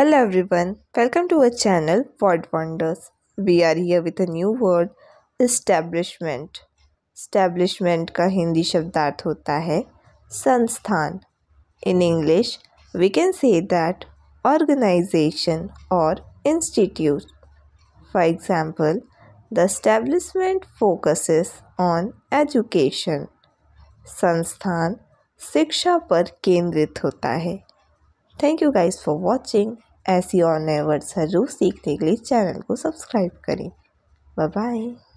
Hello everyone, welcome to our channel Word Wonders. We are here with a new word establishment. Establishment का हिंदी शब्दार्थ होता है संस्थान In English, we can say that organization or institute. For example, the establishment focuses on education. संस्थान शिक्षा पर केंद्रित होता है Thank you guys for watching. ऐसी और नए वर्ड्स हर रोज़ सीखने के लिए चैनल को सब्सक्राइब करें बाय